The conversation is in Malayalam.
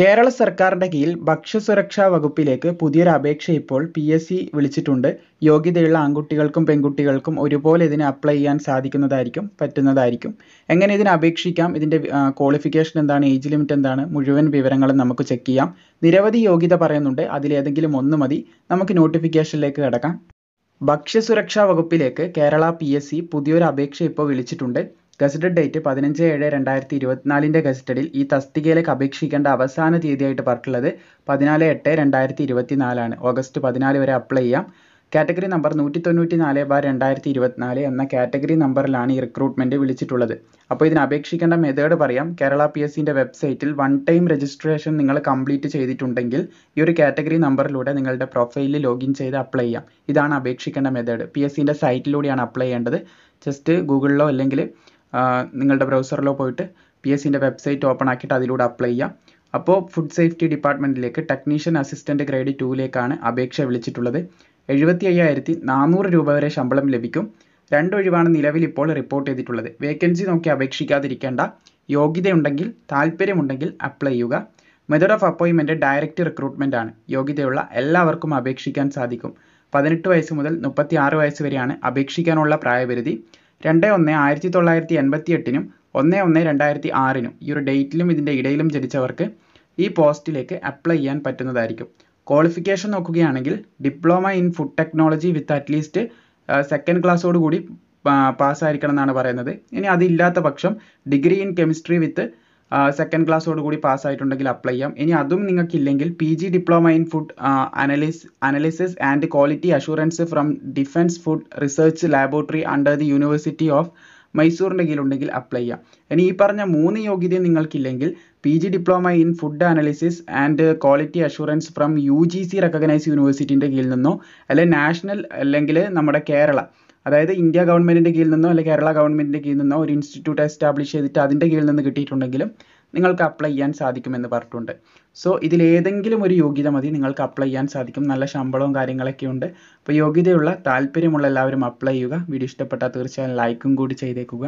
കേരള സർക്കാരിൻ്റെ കീഴിൽ ഭക്ഷ്യസുരക്ഷാ വകുപ്പിലേക്ക് പുതിയൊരു അപേക്ഷ ഇപ്പോൾ പി എസ് സി വിളിച്ചിട്ടുണ്ട് യോഗ്യതയുള്ള ആൺകുട്ടികൾക്കും പെൺകുട്ടികൾക്കും ഒരുപോലെ ഇതിന് അപ്ലൈ ചെയ്യാൻ സാധിക്കുന്നതായിരിക്കും പറ്റുന്നതായിരിക്കും എങ്ങനെ ഇതിന് അപേക്ഷിക്കാം ഇതിൻ്റെ ക്വാളിഫിക്കേഷൻ എന്താണ് ഏജ് ലിമിറ്റ് എന്താണ് മുഴുവൻ വിവരങ്ങളും നമുക്ക് ചെക്ക് ചെയ്യാം നിരവധി യോഗ്യത പറയുന്നുണ്ട് അതിലേതെങ്കിലും ഒന്ന് മതി നമുക്ക് നോട്ടിഫിക്കേഷനിലേക്ക് കിടക്കാം ഭക്ഷ്യസുരക്ഷാ വകുപ്പിലേക്ക് കേരള പി എസ് സി പുതിയൊരു അപേക്ഷ ഇപ്പോൾ വിളിച്ചിട്ടുണ്ട് ഗസറ്റഡ് ഡേറ്റ് പതിനഞ്ച് ഏഴ് രണ്ടായിരത്തി ഇരുപത്തിനാലിൻ്റെ ഗസറ്റഡിൽ ഈ തസ്തികയിലേക്ക് അപേക്ഷിക്കേണ്ട അവസാന തീയതിയായിട്ട് പറഞ്ഞിട്ടുള്ളത് പതിനാല് എട്ട് രണ്ടായിരത്തി ഇരുപത്തിനാലാണ് ഓഗസ്റ്റ് പതിനാല് വരെ അപ്ലൈ ചെയ്യാം കാറ്റഗറി നമ്പർ നൂറ്റി തൊണ്ണൂറ്റി നാല് ബാർ രണ്ടായിരത്തി ഇരുപത്തിനാല് എന്ന കാറ്റഗറി നമ്പറിലാണ് ഈ റിക്രൂട്ട്മെൻറ്റ് വിളിച്ചിട്ടുള്ളത് അപ്പോൾ ഇതിന് അപേക്ഷിക്കേണ്ട മെത്തേഡ് പറയാം കേരള പി എസ് സിൻ്റെ വെബ്സൈറ്റിൽ വൺ ടൈം രജിസ്ട്രേഷൻ നിങ്ങൾ കംപ്ലീറ്റ് ചെയ്തിട്ടുണ്ടെങ്കിൽ ഈ ഒരു കാറ്റഗറി നമ്പറിലൂടെ നിങ്ങളുടെ പ്രൊഫൈലിൽ ലോഗിൻ ചെയ്ത് അപ്ലൈ ചെയ്യാം ഇതാണ് അപേക്ഷിക്കേണ്ട മെത്തേഡ് പി എസ് സിൻ്റെ സൈറ്റിലൂടെയാണ് അപ്ലൈ ചെയ്യേണ്ടത് ജസ്റ്റ് ഗൂഗിളിലോ അല്ലെങ്കിൽ നിങ്ങളുടെ ബ്രൗസറിലോ പോയിട്ട് പി എസ് സിൻ്റെ വെബ്സൈറ്റ് ഓപ്പൺ ആക്കിയിട്ട് അതിലൂടെ അപ്ലൈ ചെയ്യാം അപ്പോൾ ഫുഡ് സേഫ്റ്റി ഡിപ്പാർട്ട്മെൻറ്റിലേക്ക് ടെക്നീഷ്യൻ അസിസ്റ്റൻ്റ് ഗ്രേഡ് ടൂവിലേക്കാണ് അപേക്ഷ വിളിച്ചിട്ടുള്ളത് എഴുപത്തി അയ്യായിരത്തി നാനൂറ് രൂപ വരെ ശമ്പളം ലഭിക്കും രണ്ടൊഴിവാണ് നിലവിൽ ഇപ്പോൾ റിപ്പോർട്ട് ചെയ്തിട്ടുള്ളത് വേക്കൻസി നോക്കി അപേക്ഷിക്കാതിരിക്കേണ്ട യോഗ്യതയുണ്ടെങ്കിൽ താല്പര്യമുണ്ടെങ്കിൽ അപ്ലൈ ചെയ്യുക മെത്തേഡ് ഓഫ് അപ്പോയിൻമെൻ്റ് ഡയറക്റ്റ് റിക്രൂട്ട്മെൻ്റ് ആണ് യോഗ്യതയുള്ള എല്ലാവർക്കും അപേക്ഷിക്കാൻ സാധിക്കും പതിനെട്ട് വയസ്സ് മുതൽ മുപ്പത്തി ആറ് വയസ്സ് വരെയാണ് അപേക്ഷിക്കാനുള്ള പ്രായപരിധി രണ്ട് ഒന്ന് ആയിരത്തി തൊള്ളായിരത്തി എൺപത്തി എട്ടിനും ഒന്ന് ഒന്ന് രണ്ടായിരത്തി ആറിനും ഈ ഒരു ഡേറ്റിലും ഇതിൻ്റെ ഇടയിലും ജനിച്ചവർക്ക് ഈ പോസ്റ്റിലേക്ക് അപ്ലൈ ചെയ്യാൻ പറ്റുന്നതായിരിക്കും ക്വാളിഫിക്കേഷൻ നോക്കുകയാണെങ്കിൽ diploma in food technology with at least second ക്ലാസ്സോട് കൂടി പാസ്സായിരിക്കണം എന്നാണ് പറയുന്നത് ഇനി അതില്ലാത്ത പക്ഷം degree in chemistry with second ക്ലാസ്സോട് കൂടി പാസ്സായിട്ടുണ്ടെങ്കിൽ അപ്ലൈ ചെയ്യാം ഇനി അതും നിങ്ങൾക്കില്ലെങ്കിൽ P G diploma in food അനലിസ് analysis and quality assurance from defence food research laboratory under the university of മൈസൂറിൻ്റെ കീഴിലുണ്ടെങ്കിൽ അപ്ലൈ ചെയ്യാം ഇനി ഈ പറഞ്ഞ മൂന്ന് യോഗ്യതയും നിങ്ങൾക്കില്ലെങ്കിൽ P G diploma in food analysis and quality assurance from U G C recognise യൂണിവേഴ്സിറ്റിൻ്റെ കീഴിൽ നിന്നോ അല്ലെങ്കിൽ നാഷണൽ അല്ലെങ്കിൽ നമ്മുടെ കേരള അതായത് ഇന്ത്യ ഗവൺമെൻറ്റിൻ്റെ കീഴിൽ നിന്നോ അല്ലെങ്കിൽ കേരള ഗവൺമെൻറ്റിൻ്റെ കീഴിൽ നിന്നോ ഒരു ഇൻസ്റ്റിറ്റ്യൂട്ട് എസ്റ്റാബ്ലിഷ് ചെയ്തിട്ട് അതിൻ്റെ കീഴിൽ നിന്ന് കിട്ടിയിട്ടുണ്ടെങ്കിലും നിങ്ങൾക്ക് അപ്ലൈ ചെയ്യാൻ സാധിക്കുമെന്ന് പറഞ്ഞിട്ടുണ്ട് സോ ഇതിൽ ഏതെങ്കിലും ഒരു യോഗ്യത മതി നിങ്ങൾക്ക് അപ്ലൈ ചെയ്യാൻ സാധിക്കും നല്ല ശമ്പളവും കാര്യങ്ങളൊക്കെ ഉണ്ട് അപ്പോൾ യോഗ്യതയുള്ള താല്പര്യമുള്ള എല്ലാവരും അപ്ലൈ ചെയ്യുക വീഡിയോ ഇഷ്ടപ്പെട്ടാൽ തീർച്ചയായും ലൈക്കും കൂടി ചെയ്തേക്കുക